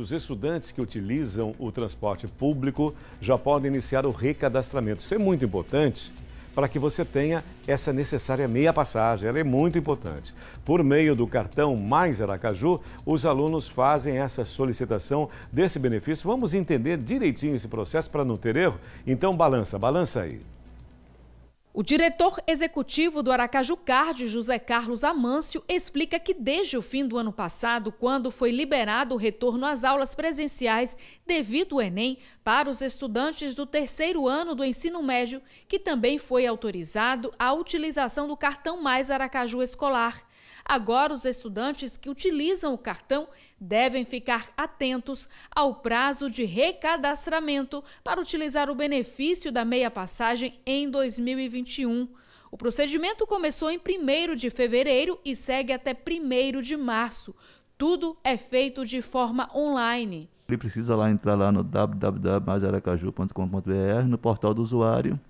Os estudantes que utilizam o transporte público já podem iniciar o recadastramento. Isso é muito importante para que você tenha essa necessária meia passagem. Ela é muito importante. Por meio do cartão Mais Aracaju, os alunos fazem essa solicitação desse benefício. Vamos entender direitinho esse processo para não ter erro? Então, balança, balança aí. O diretor executivo do Aracaju Card, José Carlos Amâncio, explica que desde o fim do ano passado, quando foi liberado o retorno às aulas presenciais devido ao Enem para os estudantes do terceiro ano do ensino médio, que também foi autorizado a utilização do cartão Mais Aracaju Escolar. Agora, os estudantes que utilizam o cartão devem ficar atentos ao prazo de recadastramento para utilizar o benefício da meia passagem em 2021. O procedimento começou em 1 de fevereiro e segue até 1 de março. Tudo é feito de forma online. Ele precisa lá entrar lá no www.aracaju.com.br, no portal do usuário,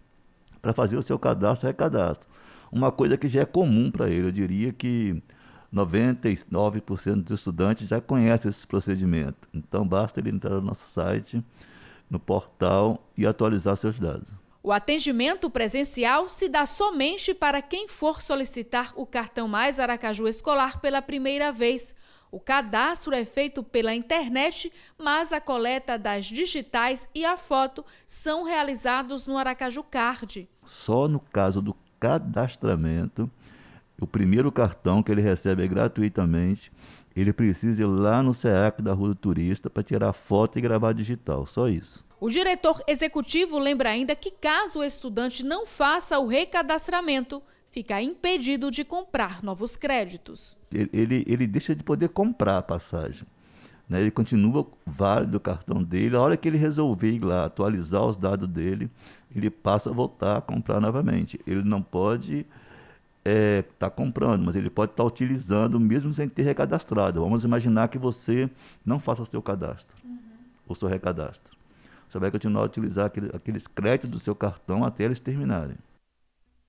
para fazer o seu cadastro e recadastro. Uma coisa que já é comum para ele, eu diria que 99% dos estudantes já conhecem esse procedimento. Então, basta ele entrar no nosso site, no portal e atualizar seus dados. O atendimento presencial se dá somente para quem for solicitar o cartão Mais Aracaju Escolar pela primeira vez. O cadastro é feito pela internet, mas a coleta das digitais e a foto são realizados no Aracaju Card. Só no caso do cadastramento o primeiro cartão que ele recebe é gratuitamente. Ele precisa ir lá no SEAC da Rua do Turista para tirar foto e gravar digital, só isso. O diretor executivo lembra ainda que, caso o estudante não faça o recadastramento, fica impedido de comprar novos créditos. Ele, ele, ele deixa de poder comprar a passagem. Né? Ele continua válido o cartão dele. A hora que ele resolver ir lá atualizar os dados dele, ele passa a voltar a comprar novamente. Ele não pode está é, tá comprando, mas ele pode estar tá utilizando mesmo sem ter recadastrado. Vamos imaginar que você não faça o seu cadastro, uhum. o seu recadastro. Você vai continuar a utilizar aquele, aqueles créditos do seu cartão até eles terminarem.